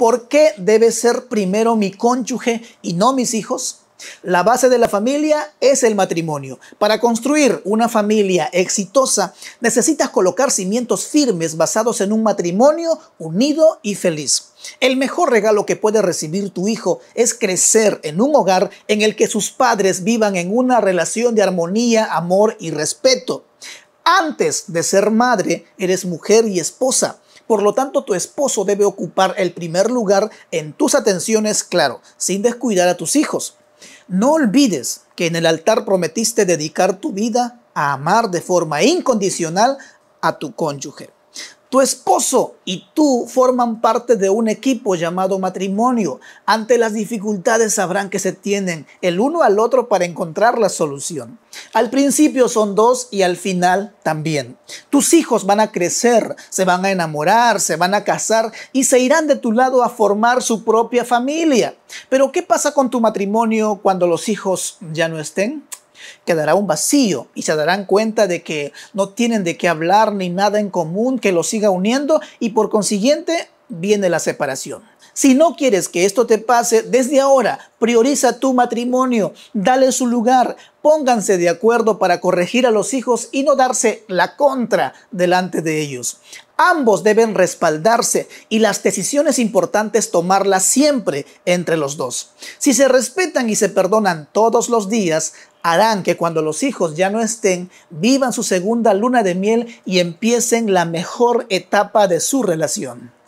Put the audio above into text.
¿por qué debe ser primero mi cónyuge y no mis hijos? La base de la familia es el matrimonio. Para construir una familia exitosa necesitas colocar cimientos firmes basados en un matrimonio unido y feliz. El mejor regalo que puede recibir tu hijo es crecer en un hogar en el que sus padres vivan en una relación de armonía, amor y respeto. Antes de ser madre, eres mujer y esposa. Por lo tanto, tu esposo debe ocupar el primer lugar en tus atenciones, claro, sin descuidar a tus hijos. No olvides que en el altar prometiste dedicar tu vida a amar de forma incondicional a tu cónyuge. Tu esposo y tú forman parte de un equipo llamado matrimonio. Ante las dificultades sabrán que se tienen el uno al otro para encontrar la solución. Al principio son dos y al final también. Tus hijos van a crecer, se van a enamorar, se van a casar y se irán de tu lado a formar su propia familia. Pero ¿qué pasa con tu matrimonio cuando los hijos ya no estén? quedará un vacío y se darán cuenta de que no tienen de qué hablar ni nada en común que los siga uniendo y por consiguiente viene la separación. Si no quieres que esto te pase, desde ahora prioriza tu matrimonio, dale su lugar, pónganse de acuerdo para corregir a los hijos y no darse la contra delante de ellos. Ambos deben respaldarse y las decisiones importantes tomarlas siempre entre los dos. Si se respetan y se perdonan todos los días, harán que cuando los hijos ya no estén, vivan su segunda luna de miel y empiecen la mejor etapa de su relación.